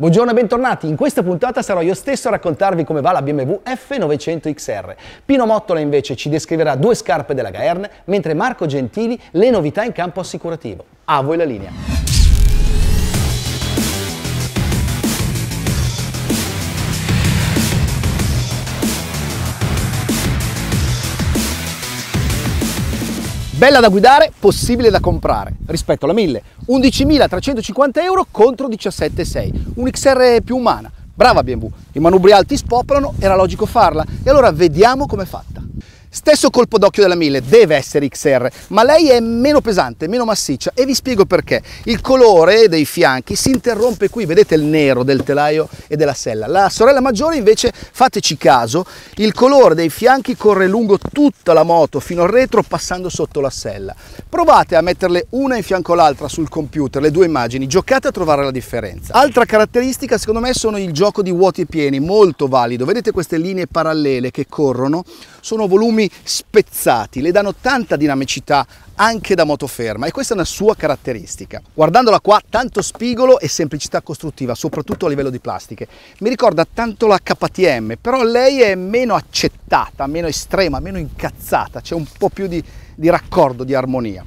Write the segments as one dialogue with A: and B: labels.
A: Buongiorno e bentornati, in questa puntata sarò io stesso a raccontarvi come va la BMW F900XR. Pino Mottola invece ci descriverà due scarpe della Gaerne, mentre Marco Gentili le novità in campo assicurativo. A voi la linea. Bella da guidare, possibile da comprare rispetto alla 1000, 11.350 euro contro 17.6, un XR più umana. Brava BMW, i manubri alti spopolano, era logico farla e allora vediamo com'è fatta. Stesso colpo d'occhio della 1000, deve essere XR, ma lei è meno pesante, meno massiccia e vi spiego perché. Il colore dei fianchi si interrompe qui, vedete il nero del telaio e della sella. La sorella maggiore invece, fateci caso, il colore dei fianchi corre lungo tutta la moto fino al retro passando sotto la sella. Provate a metterle una in fianco all'altra sul computer, le due immagini, giocate a trovare la differenza. Altra caratteristica secondo me sono il gioco di vuoti e pieni, molto valido. Vedete queste linee parallele che corrono? Sono volumi volumi spezzati, le danno tanta dinamicità anche da motoferma e questa è una sua caratteristica. Guardandola qua, tanto spigolo e semplicità costruttiva, soprattutto a livello di plastiche. Mi ricorda tanto la KTM, però lei è meno accettata, meno estrema, meno incazzata, c'è un po' più di, di raccordo, di armonia.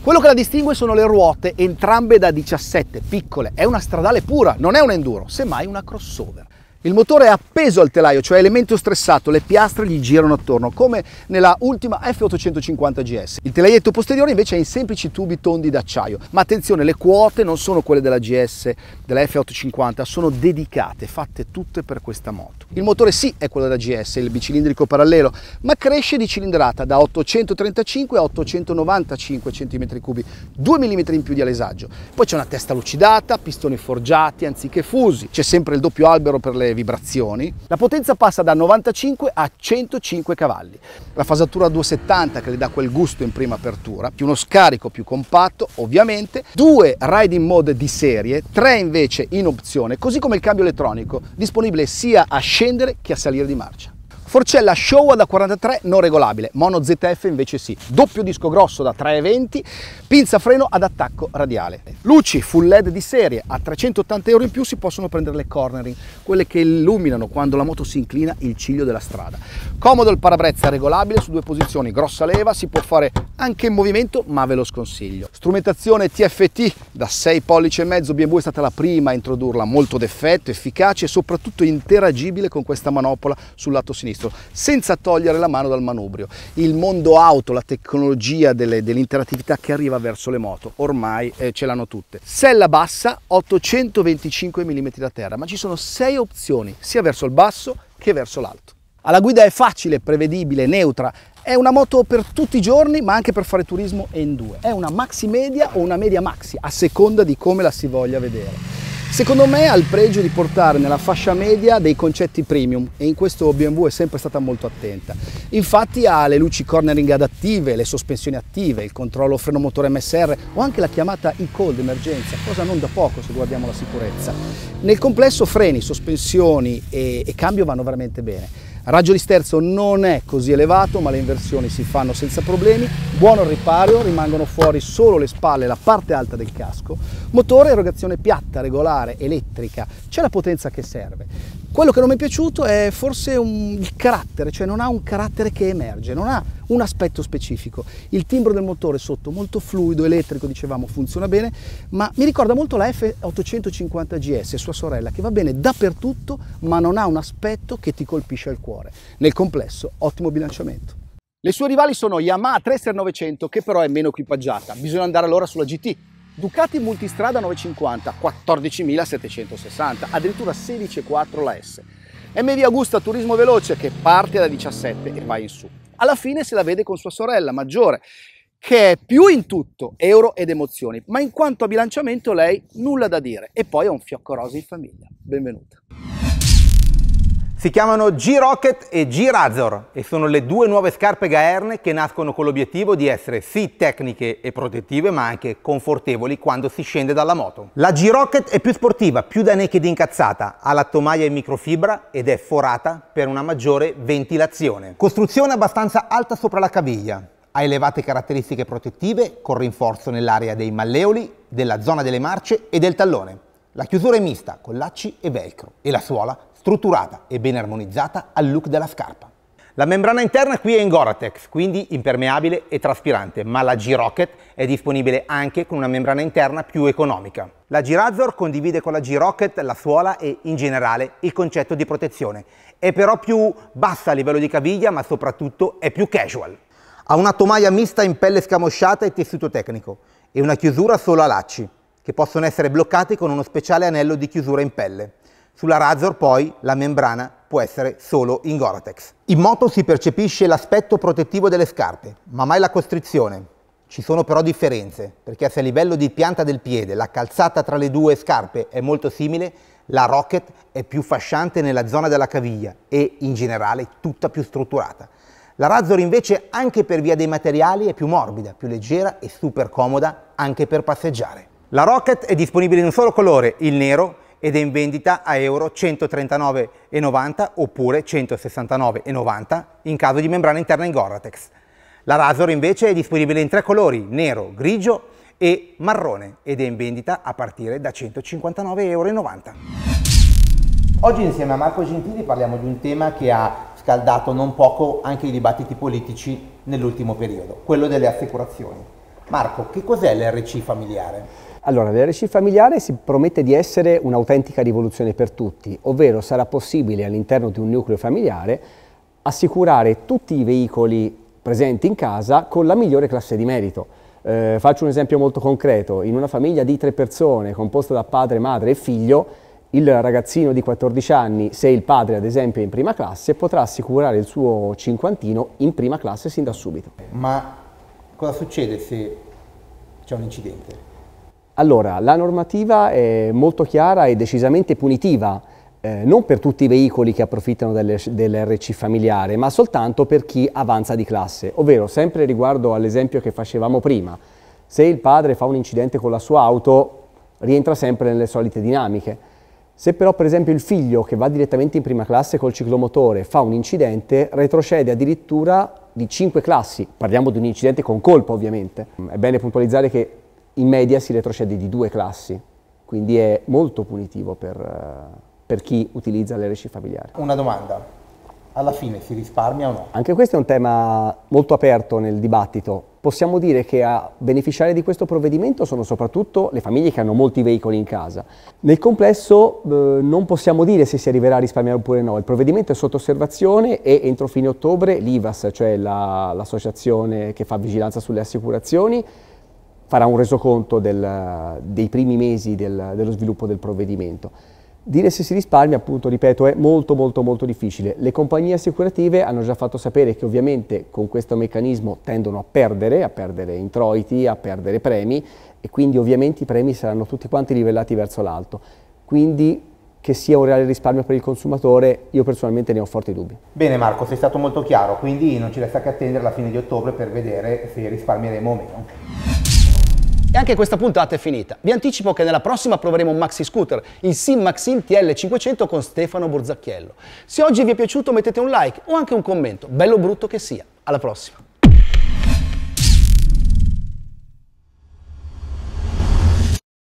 A: Quello che la distingue sono le ruote, entrambe da 17, piccole. È una stradale pura, non è un enduro, semmai una crossover. Il motore è appeso al telaio, cioè elemento stressato, le piastre gli girano attorno, come nella ultima F850 GS. Il telaietto posteriore invece è in semplici tubi tondi d'acciaio, ma attenzione, le quote non sono quelle della GS, della F850, sono dedicate, fatte tutte per questa moto. Il motore sì è quello della GS, il bicilindrico parallelo, ma cresce di cilindrata da 835 a 895 cm3, 2 mm in più di alesaggio. Poi c'è una testa lucidata, pistoni forgiati anziché fusi, c'è sempre il doppio albero per le vibrazioni, la potenza passa da 95 a 105 cavalli. La fasatura 270 che le dà quel gusto in prima apertura, più uno scarico più compatto, ovviamente, due riding mode di serie, tre invece in opzione, così come il cambio elettronico, disponibile sia a scendere che a salire di marcia. Forcella Showa da 43 non regolabile, mono ZF invece sì, doppio disco grosso da 3,20, pinza freno ad attacco radiale. Luci full LED di serie, a 380 euro in più si possono prendere le cornering, quelle che illuminano quando la moto si inclina il ciglio della strada. Comodo il parabrezza regolabile su due posizioni, grossa leva, si può fare anche in movimento ma ve lo sconsiglio. Strumentazione TFT da 6 pollici e mezzo, BMW è stata la prima a introdurla, molto d'effetto, efficace e soprattutto interagibile con questa manopola sul lato sinistro sinistro, senza togliere la mano dal manubrio. Il mondo auto, la tecnologia dell'interatività dell che arriva verso le moto, ormai eh, ce l'hanno tutte. Sella bassa, 825 mm da terra, ma ci sono sei opzioni, sia verso il basso che verso l'alto. Alla guida è facile, prevedibile, neutra, è una moto per tutti i giorni ma anche per fare turismo e in due. È una maxi media o una media maxi a seconda di come la si voglia vedere. Secondo me ha il pregio di portare nella fascia media dei concetti premium e in questo BMW è sempre stata molto attenta. Infatti ha le luci cornering adattive, le sospensioni attive, il controllo freno motore MSR o anche la chiamata e-call d'emergenza, cosa non da poco se guardiamo la sicurezza. Nel complesso freni, sospensioni e, e cambio vanno veramente bene raggio di sterzo non è così elevato ma le inversioni si fanno senza problemi, buono riparo, rimangono fuori solo le spalle e la parte alta del casco, motore erogazione piatta, regolare, elettrica, c'è la potenza che serve. Quello che non mi è piaciuto è forse un, il carattere, cioè non ha un carattere che emerge, non ha un aspetto specifico. Il timbro del motore sotto molto fluido, elettrico, dicevamo, funziona bene, ma mi ricorda molto la F850GS, sua sorella, che va bene dappertutto, ma non ha un aspetto che ti colpisce al cuore. Nel complesso, ottimo bilanciamento. Le sue rivali sono Yamaha 900, che però è meno equipaggiata. Bisogna andare allora sulla GT, Ducati Multistrada 950 14.760, addirittura 16,4 la S. MV Augusta Turismo Veloce che parte da 17 e va in su alla fine se la vede con sua sorella maggiore che è più in tutto euro ed emozioni, ma in quanto a bilanciamento lei nulla da dire e poi ha un fiocco rosa in famiglia. Benvenuta.
B: Si chiamano G-Rocket e G-Razor e sono le due nuove scarpe gaerne che nascono con l'obiettivo di essere sì tecniche e protettive ma anche confortevoli quando si scende dalla moto. La G-Rocket è più sportiva, più da naked incazzata, ha lattomaia in microfibra ed è forata per una maggiore ventilazione. Costruzione abbastanza alta sopra la caviglia, ha elevate caratteristiche protettive con rinforzo nell'area dei malleoli, della zona delle marce e del tallone. La chiusura è mista con lacci e velcro e la suola strutturata e ben armonizzata al look della scarpa. La membrana interna qui è in Goratex, quindi impermeabile e traspirante, ma la G-Rocket è disponibile anche con una membrana interna più economica. La G-Razor condivide con la G-Rocket la suola e in generale il concetto di protezione. È però più bassa a livello di caviglia, ma soprattutto è più casual. Ha una tomaia mista in pelle scamosciata e tessuto tecnico e una chiusura solo a lacci, che possono essere bloccati con uno speciale anello di chiusura in pelle. Sulla Razor poi la membrana può essere solo in Goratex. In moto si percepisce l'aspetto protettivo delle scarpe, ma mai la costrizione. Ci sono però differenze, perché se a livello di pianta del piede la calzata tra le due scarpe è molto simile, la Rocket è più fasciante nella zona della caviglia e in generale tutta più strutturata. La Razor invece anche per via dei materiali è più morbida, più leggera e super comoda anche per passeggiare. La Rocket è disponibile in un solo colore, il nero, ed è in vendita a euro 139,90 oppure 169,90 in caso di membrana interna in Gore-Tex. La Razor invece è disponibile in tre colori, nero, grigio e marrone ed è in vendita a partire da 159,90 euro. Oggi insieme a Marco Gentili parliamo di un tema che ha scaldato non poco anche i dibattiti politici nell'ultimo periodo, quello delle assicurazioni. Marco, che cos'è l'RC familiare?
C: Allora, l'RC familiare si promette di essere un'autentica rivoluzione per tutti, ovvero sarà possibile all'interno di un nucleo familiare assicurare tutti i veicoli presenti in casa con la migliore classe di merito. Eh, faccio un esempio molto concreto, in una famiglia di tre persone composta da padre, madre e figlio, il ragazzino di 14 anni, se il padre ad esempio è in prima classe, potrà assicurare il suo cinquantino in prima classe sin da subito.
B: Ma cosa succede se c'è un incidente?
C: Allora, la normativa è molto chiara e decisamente punitiva, eh, non per tutti i veicoli che approfittano dell'RC familiare, ma soltanto per chi avanza di classe, ovvero sempre riguardo all'esempio che facevamo prima. Se il padre fa un incidente con la sua auto, rientra sempre nelle solite dinamiche. Se però per esempio il figlio che va direttamente in prima classe col ciclomotore fa un incidente, retrocede addirittura di 5 classi, parliamo di un incidente con colpo ovviamente. È bene puntualizzare che in media si retrocede di due classi, quindi è molto punitivo per, eh, per chi utilizza l'RC familiari.
B: Una domanda, alla fine si risparmia
C: o no? Anche questo è un tema molto aperto nel dibattito. Possiamo dire che a beneficiare di questo provvedimento sono soprattutto le famiglie che hanno molti veicoli in casa. Nel complesso eh, non possiamo dire se si arriverà a risparmiare oppure no. Il provvedimento è sotto osservazione e entro fine ottobre l'IVAS, cioè l'associazione che fa vigilanza sulle assicurazioni, farà un resoconto del, dei primi mesi del, dello sviluppo del provvedimento. Dire se si risparmia, appunto, ripeto, è molto molto molto difficile. Le compagnie assicurative hanno già fatto sapere che ovviamente con questo meccanismo tendono a perdere, a perdere introiti, a perdere premi e quindi ovviamente i premi saranno tutti quanti livellati verso l'alto. Quindi che sia un reale risparmio per il consumatore, io personalmente ne ho forti dubbi.
B: Bene Marco, sei stato molto chiaro, quindi non ci resta che attendere la fine di ottobre per vedere se risparmieremo o meno. E anche questa
A: puntata è finita. Vi anticipo che nella prossima proveremo un maxi scooter, il Sim Maxim TL500 con Stefano Borzacchiello. Se oggi vi è piaciuto mettete un like o anche un commento,
B: bello o brutto che sia. Alla prossima!